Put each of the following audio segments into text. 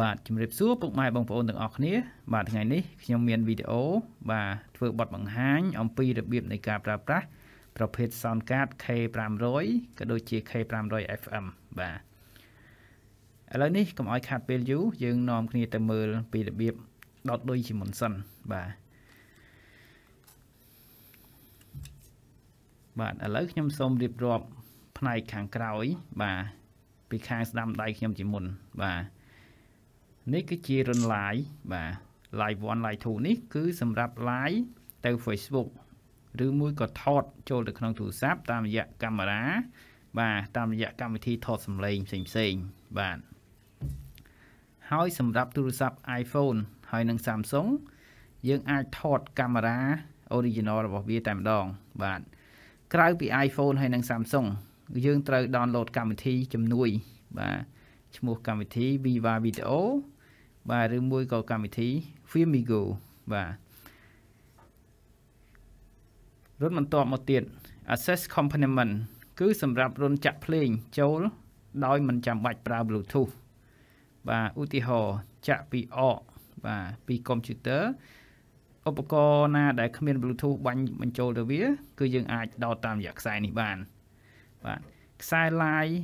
បាទជំរាបសួរពុកម៉ែបងប្អូនទាំងអស់គ្នា បាទថ្ងៃនេះខ្ញុំមានវីដេអូបាទធ្វើបទបង្ហាញអំពីរបៀបនៃការប្រើប្រាស់ប្រភេទ sound card K500 ក៏ដូចជា K500 FM បាទឥឡូវនេះកុំឲ្យខាត់ពេលយូរយើងនាំគ្នាទៅមើលពីរបៀបដោតលុយជាមុនសិនបាទបាទឥឡូវខ្ញុំសូមរៀបរាប់ផ្នែកខាងក្រោយ បាទពីខាងស្ដាំដៃខ្ញុំជាមុនបាទនេះគឺជារនឡាយបាទ live 1 live 2នេះគឺសម្រាប់ live ទៅ Facebook ឬមួយក៏ថតចូលទៅក្នុងទូរស័ព្ទតាមរយៈកាមេរ៉ាបាទតាមរយៈកម្មវិធីថតសម្លេងផ្សេងផ្សេងបាទហើយសម្រាប់ទូរស័ព្ទ iPhone ហើយនិង Samsung យើងអាចថតកាមេរ៉ា original របស់វាតែម្ដង បាទក្រៅពី iPhone ហើយនិង Samsung យើងត្រូវ download កម្មវិធីជំនួយបាទឈ្មោះកម្មវិធី Viva Video បាទឬមួយក៏កម្មវិធី Famigo បាទរត់បន្តមកទៀត Access Component គឺសម្រាប់រន្ធចាក់ភ្លេងចូល ដោយមិនចាំបាច់ប្រើ Bluetooth បាទឧទាហរណ៍ចាក់ពីអកបាទពីកុំព្យូទ័រឧបករណ៍ណា ដែលគ្មាន Bluetooth បាញ់បញ្ចូលទៅវាគឺយើងអាចដោតតាមរយៈខ្សែនេះបានបាទខ្សែ line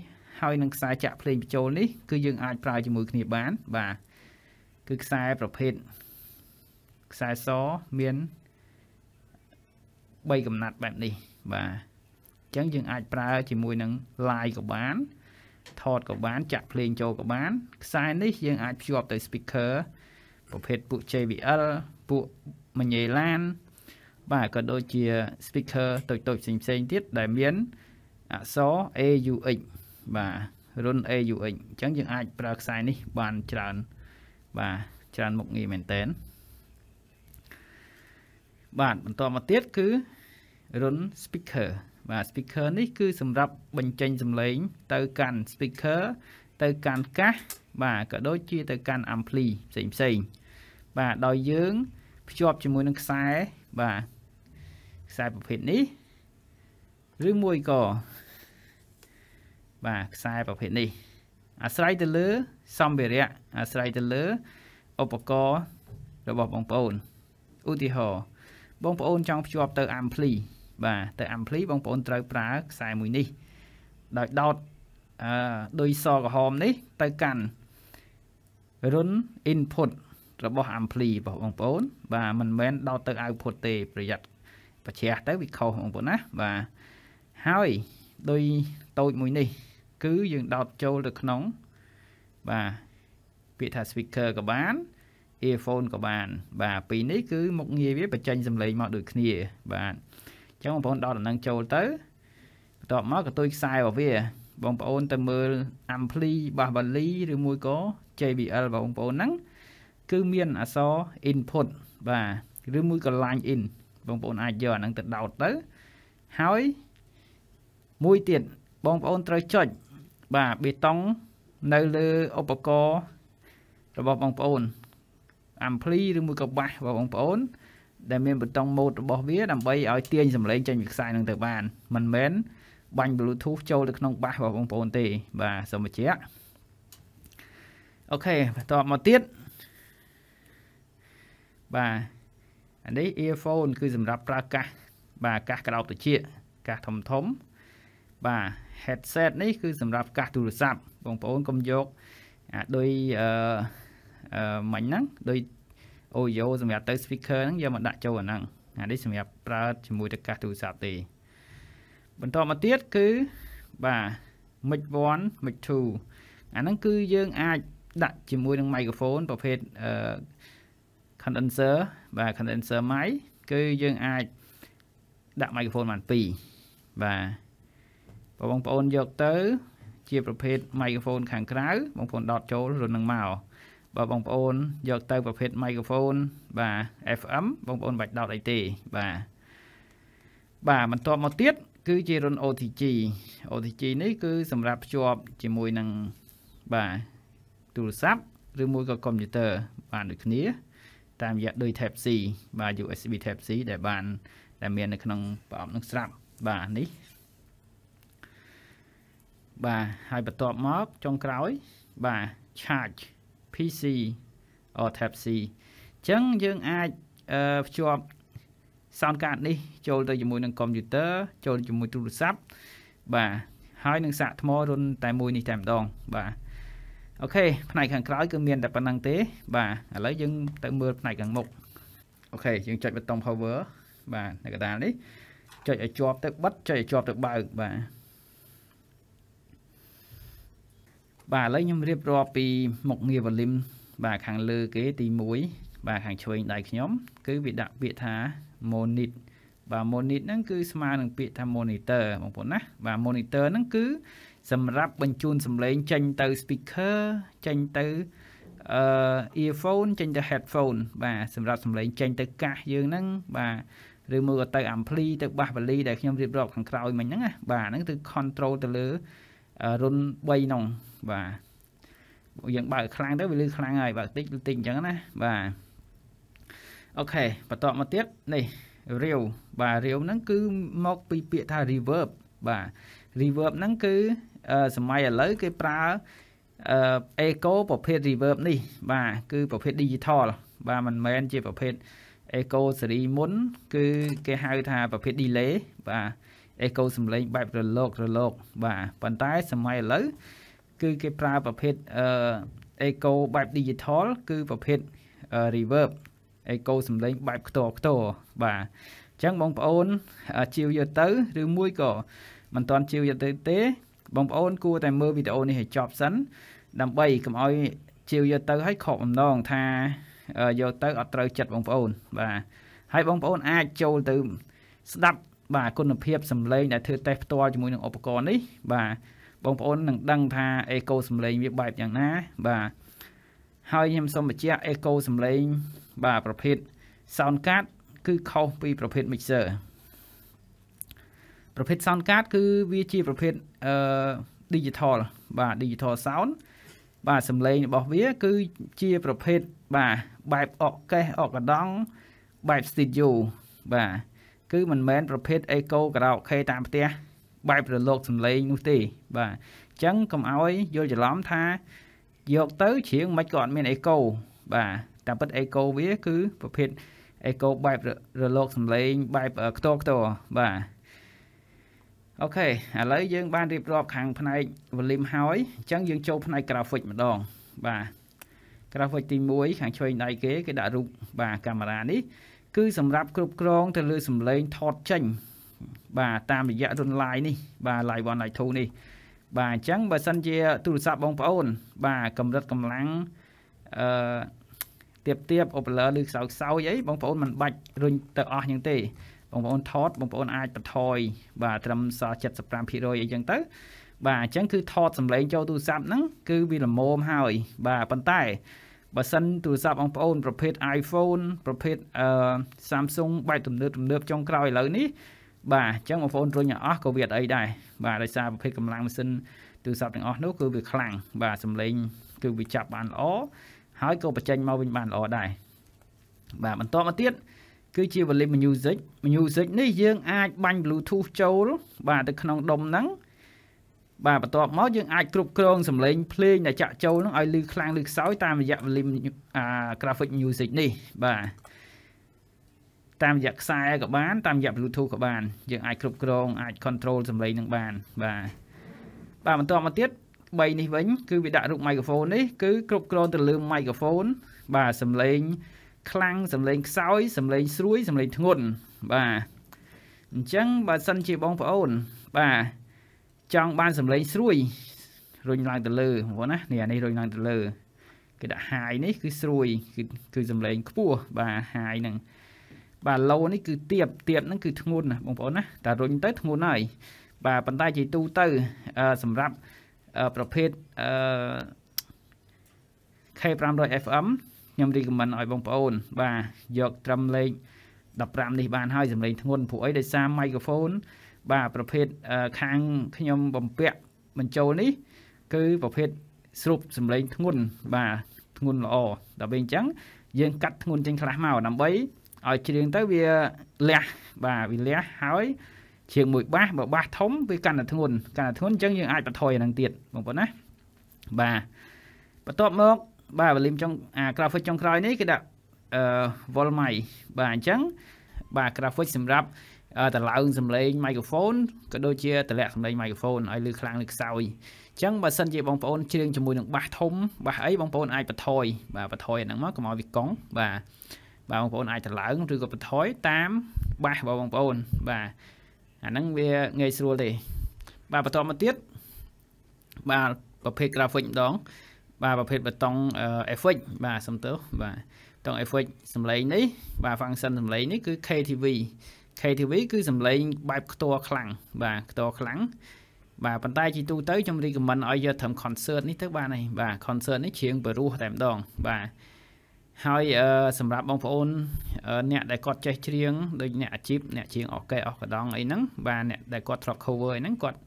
ហើយនឹងខ្សែចាក់ភ្លេងបញ្ចូលនេះគឺយើងអាចប្រើជាមួយគ្នាបានបាទគឺខ្សែប្រភេទខ្សែសមាន3កំណាត់បែបនេះបាទអញ្ចឹងយើងអាចប្រើជាមួយនឹង line ក៏បានថតក៏បាន ចាក់ភ្លេងចូលក៏បានខ្សែនេះយើងអាចភ្ជាប់ទៅ speaker ប្រភេទពួក JBL ពួកមញេឡានបាទក៏ដូចជា speaker តូចតូចផ្សេងផ្សេងទៀតដែលមានអក្សរ AUX បាទរុន AUX អញ្ចឹងយើងអាចប្រើខ្សែនេះបានច្រើនបាទច្រើនមុខងារមែនតែនបាទបន្តមកទៀតគឺរុន speaker បាទ speaker នេះគឺសម្រាប់បញ្ចេញសំឡេង ទៅកាន់ speaker ទៅកាន់កាសបាទក៏ដូចជាទៅកាន់ ampli ផ្សេងផ្សេងបាទដោយយើង ភ្ជាប់ជាមួយនឹងខ្សែបាទខ្សែប្រភេទនេះ ឬមួយក៏បាទខ្សែប្រភេទនេះ អាស្រ័យទៅលើសម្ភារៈអាស្រ័យទៅលើឧបករណ៍របស់បងប្អូនឧទាហរណ៍បងប្អូន ចង់ភ្ជាប់ទៅអាំភ្លីបាទទៅអាំភ្លីបងប្អូនត្រូវប្រើខ្សែមួយនេះដោយដោតអឺដោយសក្រហមនេះ ទៅកាន់រុន input របស់អាំភ្លីរបស់បងប្អូន បាទមិនមែនដោតទៅ output ទេប្រយ័ត្នប្រជ្រះទៅវាខុសបងប្អូនណាបាទហើយដោយតូចមួយនេះ គឺយើងដោតចូលទៅក្នុងបាទពាក្យថា speaker ក៏បាន earphone ក៏បាន បាទពីរនេះគឺមុខងារវាបញ្ចេញសំឡេងមកដូចគ្នា បាទអញ្ចឹងបងប្អូនដល់ដំណឹងចូលទៅបន្ទាប់មកក៏ទុយខ្សែរបស់វា បងប្អូនទៅមើល ampli របស់ Bali ឬមួយក៏ JBL របស់បងប្អូនហ្នឹងគឺមានអក្សរ input បាទឬមួយក៏ line in បងប្អូនអាចយកអាហ្នឹងទៅដោតទៅហើយមួយទៀតបងប្អូនត្រូវចុចបាទបេតុងនៅលើឧបករណ៍របស់បងប្អូនអំភ្លីឬមួយក៏បាសរបស់បងប្អូន ដែលមានប៊ូតុង mode របស់វាដើម្បីឲ្យទាញសំឡេងចេញពីខ្សែនឹងទៅបានមិនមែនបាញ់ Bluetooth ចូលទៅក្នុងបាសរបស់បងប្អូនទេ បាទសូមបញ្ជាក់អូខេបន្តមកទៀតបាទអានេះ earphone គឺ សម្រាប់ប្រើកាសបាទកាសក្រោបត្រចៀកកាសធំធំបាទ headset នេះគឺសម្រាប់កាសទូរស័ព្ទបងប្អូនកុំយកអាដូចអឺមិញហ្នឹងដូច audio សម្រាប់ទៅ speaker ហ្នឹងយកមកដាក់ចូលអាហ្នឹងអានេះសម្រាប់ប្រើជាមួយទៅកាសទូរស័ព្ទទេបន្តមកទៀតគឺបាទ mic 1 mic 2អាហ្នឹងគឺយើងអាច ដាក់ជាមួយនឹង microphone ប្រភេទអឺ condenser បាទ condenser mic គឺយើងអាចដាក់ microphone បាន2បាទបើបងប្អូនយកទៅជាប្រភេទ microphone ខាងក្រៅបងប្អូនដកចូលរនឹងមកបើបងប្អូនយកទៅប្រភេទ microphone បាទ FM បងប្អូនបាច់ដោតអីទេបាទបាទបន្ទាប់មកទៀតគឺជារុន OTG OTG នេះគឺសម្រាប់ភ្ជាប់ជាមួយនឹងបាទទូរស័ព្ទឬមួយក៏កុំព្យូទ័របានដូចគ្នា តាមរយៈដូច Type C បាទ USB Type C ដែលបានដែលមាននៅក្នុងប្រអប់នឹងស្រាប់បាទនេះបាទហើយបន្ទាប់មកចុងក្រោយបាទ charge PC or type C អញ្ចឹងយើងអាចភ្ជាប់ sound card នេះចូលទៅជាមួយនឹងកុំព្យូទ័រចូលជាមួយទូរស័ព្ទបាទហើយនឹងសាកថ្មរុនតែមួយនេះតែម្ដងបាទអូខេផ្នែកខាងក្រោយគឺមានតែប៉ុណ្្នឹងទេ បាទឥឡូវយើងទៅមើលផ្នែកខាងមុខអូខេយើងចុចប៊ូតុង power បាទនៅកណ្ដាលនេះចុចឲ្យជាប់ ទៅបិទចុចឲ្យជាប់ទៅបើកបាទបាទឥឡូវខ្ញុំរៀបរាប់ពីមុខងារ volume បាទខាងលើគេទី1បាទខាងឆ្វេងដៃខ្ញុំ គឺវាដាក់ពាក្យថា monit បាទ monit ហ្នឹងគឺស្មើនឹងពាក្យថា monitor បងប្អូនណាបាទ monitor ហ្នឹងគឺ សម្រាប់បញ្ជូនសំឡេងចេញទៅ speaker ចេញទៅអឺ earphone ចេញទៅ headphone បាទសម្រាប់សំឡេងចេញទៅកាសយើងហ្នឹងបាទឬមកទៅ ampli ទៅ bass valley ដែលខ្ញុំរៀបរាប់ខាងក្រោយមិញហ្នឹងណាបាទហ្នឹងគឺ control ទៅលើរុន3ហ្នឹងបាទយើងបើកខ្លាំងទៅវាលឺខ្លាំងហើយបើកតិចលឺតិចអញ្ចឹងណាបាទអូខេបន្តមកទៀតនេះ real បាទ real ហ្នឹងគឺមកពីពាក្យថា reverb បាទ reverb ហ្នឹងគឺសម័យឥឡូវគេប្រើអឺ echo ប្រភេទ reverb នេះបាទគឺប្រភេទ digital បាទមិនមែនជាប្រភេទ echo សេរីមុន គឺគេហៅថាប្រភេទ delay បាទ echo សំឡេងបែបរលករលកបាទប៉ុន្តែសម័យឥឡូវគឺគេប្រើប្រភេទអឺ echo បែប digital គឺប្រភេទ reverb echo សំឡេងបែបខ្ទរខ្ទរបាទអញ្ចឹងបងប្អូនជាវយកទៅឬមួយក៏មិនទាន់ជាវយកទៅ ទេបងប្អូន គួរតែមើលវីដេអូនេះឲ្យចប់សិន ដើម្បីកុំឲ្យជាវយកទៅឲ្យខកបំណងថាយកទៅ អត់ត្រូវចិត្តបងប្អូន បាទហើយបងប្អូនអាចចូលទៅស្ដាប់បាទគុណភាពសំឡេងដែលធ្វើតេស្តផ្ទាល់ជាមួយនឹងឧបករណ៍នេះបាទបងប្អូននឹងដឹងថាអេកូសំឡេងវាបែបយ៉ាងណាបាទហើយខ្ញុំសូមបញ្ជាក់អេកូសំឡេងបាទប្រភេទ sound card គឺខុសពីប្រភេទ mixer ប្រភេទ sound card គឺវាជាប្រភេទអឺ digital បាទ digital sound បាទសំឡេងរបស់វា គឺជាប្រភេទបាទបែបអកេសអកដង់បែប studio បាទគឺមិនមែនប្រភេទ echo karaoke តាមផ្ទះបែបរលកសំឡេងនោះទេបាទអញ្ចឹងកុំឲ្យយល់ច្រឡំថាយកទៅច្រៀងមិនក៏អត់មានអេកូបាទតែពិតអេកូវា គឺប្រភេទអេកូបែបរលកសំឡេងបែបខ្ទរខ្ទរបាទអូខេឥឡូវយើងបានរៀបរាប់ខាងផ្នែក volume ហើយអញ្ចឹងយើងចូលផ្នែក graphic ម្ដង បាទ graphic ទី1ខាងឆ្វេងដៃគេគេដាក់រូបបាទកាមេរ៉ានេះ គឺសម្រាប់គ្រប់គ្រងទៅលើសំឡេងថតចេញបាទតាមរយៈរុន Line នេះ បាទ Live 1 Live 2នេះ បាទអញ្ចឹងបើសិនជា ទូរស័ព្ទបងប្អូន បាទកម្រិតកម្លាំងអឺទៀបទៀបអូបលើឬខ្សោយខ្សោយអីបងប្អូនមិនបាច់រុញទៅអស់ហ្នឹងទេបងប្អូនថតបងប្អូនអាចបន្ថយបាទត្រឹមសល់75%អីចឹងទៅ បាទអញ្ចឹងគឺថតសម្លេងចូលទូរស័ព្ទហ្នឹងគឺវាល្មមហើយ បាទប៉ុន្តែបើសិនទូរស័ព្ទបងប្អូន ប្រភេទ iPhone ប្រភេទអឺ Samsung បែបទំនើបទំនើបចុងក្រោយឥឡូវនេះបាទអញ្ចឹងបងប្អូនរុញអស់ក៏វាអត់អីដែរបាទដោយសារប្រភេទកម្លាំងម៉ាស៊ីនទូរស័ព្ទទាំងអស់នោះគឺវាខ្លាំងបាទសំឡេង គឺវាចាប់បានល្អហើយក៏បញ្ចេញមកវិញបានល្អដែរបាទបន្តមកទៀតគឺជា volume music music នេះយើងអាចបាញ់ Bluetooth ចូល បាទទៅក្នុងដុំហ្នឹងបាទបន្ទាប់មកយើងអាចគ្រប់គ្រងសំឡេងភ្លេងដែលចាក់ចូលនឹងឲ្យឮខ្លាំងឬខ្សោយតាមរយៈ volume អា graphic music នេះបាទតាមរយៈខ្សែក៏បានតាមរយៈ Bluetooth ក៏បានយើងអាចគ្រប់គ្រងអាច control សំឡេងនឹងបាន បាទបាទបន្តមកទៀត3នេះវិញគឺវាដាក់រូប microphone នេះគឺគ្រប់គ្រងទៅលើ microphone បាទសំឡេងខ្លាំងសំឡេងខ្សោយសំឡេងស្រួយសំឡេងធ្ងន់បាទអញ្ចឹងបើសិនជាបងប្អូនបាទចង់បានសំឡេងស្រួយរុញឡើងទៅលើបងប្អូនណានេះអានេះរុញឡើងទៅលើគេដាក់ high នេះ គឺស្រួយគឺគឺសំឡេងខ្ពស់បាទ high ហ្នឹងបាទឡូនេះគឺទៀបទៀបហ្នឹងគឺធ្ងន់ណាបងប្អូនណាតែរុញទៅធ្ងន់ហើយបាទប៉ុន្តែជាទូទៅសម្រាប់ប្រភេទ K500 FM ខ្ញុំរីកមិនឲ្យបងប្អូន បាទយកត្រឹមលេខ15នេះបានហើយសម្លេងធ្ងន់ព្រោះអីដោយសារមីក្រូហ្វូន បាទប្រភេទខាងខ្ញុំបំពាក់បញ្ចូលនេះ គឺប្រភេទស្រូបសម្លេងធ្ងន់បាទធ្ងន់ល្អដល់ពេលអញ្ចឹងយើងកាត់ធ្ងន់ចេញខ្លះមកដើម្បីឲ្យច្រៀងទៅវាលះបាទវាលះហើយច្រៀងមួយបាសបើបាសធំវាកាន់តែធ្ងន់កាន់តែធ្ងន់អញ្ចឹងយើង អាចបន្ថយអានឹងទៀតបងប្អូនណាបាទបន្ទាប់មកបាទវ៉ូលីមចុងអា graphic ចុងក្រោយ នេះគេដាក់អឺ volume បាទអញ្ចឹង បាទ graphic សម្រាប់តម្លើងសំឡេង microphone ក៏ដូចជាតម្លាក់សំឡេង microphone ឲ្យឮខ្លាំងឬខ្សោយអញ្ចឹងបើសិនជាបងប្អូនច្រៀងជាមួយនឹងបាសធំបាសអីបងប្អូនអាចបន្ថយបាទបន្ថយអាហ្នឹងមកកុំឲ្យវាកង់បាទបាទបងប្អូនអាចត្រឡើងឬក៏បន្ថយតាមបាសរបស់បងប្អូនបាទអាហ្នឹងវាងាយស្រួលទេ បាទបន្តមកទៀតបាទប្រភេទ graphic ម្ដង បាទប្រភេទបតុង effect បាទសំទោសបាទបតុង effect សំឡេងនេះបាទ function សំឡេងនេះគឺ KTV KTV គឺសំឡេងបែបខ្ទរខ្លាំងបាទខ្ទរខ្លាំងបាទប៉ុន្តែជីទូទៅខ្ញុំរីកមិនឲ្យយកត្រឹម concert នេះទៅបានហើយបាទ concert នេះច្រៀងបរោះតែម្ដងបាទហើយសម្រាប់បងប្អូន អ្នកដែលគាត់ចេះច្រៀងដូចអ្នកអាជីពអ្នកច្រៀងអកេអស់កដងអីហ្នឹងបាទអ្នកដែលគាត់ធ្លាប់ cover អីហ្នឹងគាត់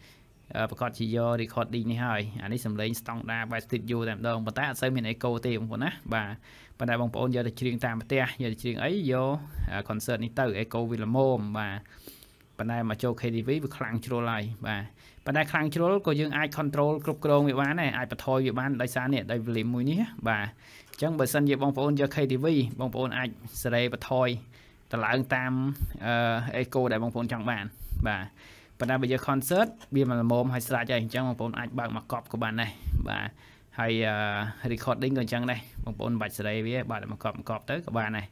ប្រកាសជាយក recording នេះហើយអានេះសំឡេងស្តង់ដារបែប studio តែម្ដងប៉ុន្តែអត់សូវមានអេកូទេបងប្អូនណាបាទប៉ុន្តែបងប្អូនយកទៅច្រៀងតាមផ្ទះយកទៅច្រៀងអីយក concert នេះទៅអេកូវាល្មមបាទប៉ុន្តែមកចូល KTV វាខ្លាំងជ្រុលហើយបាទប៉ុន្តែខ្លាំងជ្រុលក៏យើងអាច control គ្រប់គ្រងវាបានដែរអាចបន្ថយវាបានដោយសារនេះដោយ volume មួយនេះបាទអញ្ចឹងបើសិនជាបងប្អូនយក KTV បងប្អូនអាចសេរីបន្ថយតម្លើងតាមអឺ echo ដែលបងប្អូនចង់បានបាទប៉ុន្តែបើយក concert វាមិនល្មមហើយស្រាច់ហើយអញ្ចឹងបងប្អូនអាចបើកមកកប់ក៏បានដែរបាទហើយ recording ក៏អញ្ចឹងដែរបងប្អូនបាច់សេរីវាបាទមកកប់មកកប់ទៅក៏បានដែរ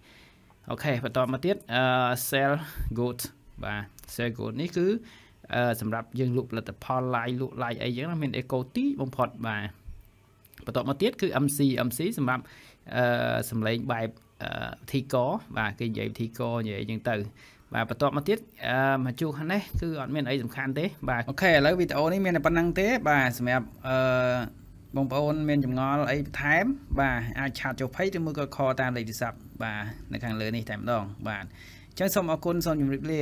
អូខេបន្តមកទៀតអឺ sell good បាទ sell good នេះគឺសម្រាប់យើងលក់ផលិតផល live លក់ live អីចឹងមាន eco ទីបំផុតបាទបន្តមកទៀតគឺ MC MC សម្រាប់អឺសម្លេងបែបធីកបាទគេនិយាយធីកនិយាយចឹងទៅ បាទបន្តមកទៀតមកជួខាងនេះគឺអត់មានអីសំខាន់ទេ បាទអូខេឥឡូវវីដេអូនេះមានតែប៉ុណ្ណឹងទេបាទសម្រាប់អឺបងប្អូនមានចម្ងល់អីបន្ថែមបាទអាចឆាតចូលភ័យឬមួយក៏ខតាមលេខទូរស័ព្ទបាទនៅខាងលើនេះតែម្ដង បាទអញ្ចឹងសូមអរគុណសូមជម្រាបលា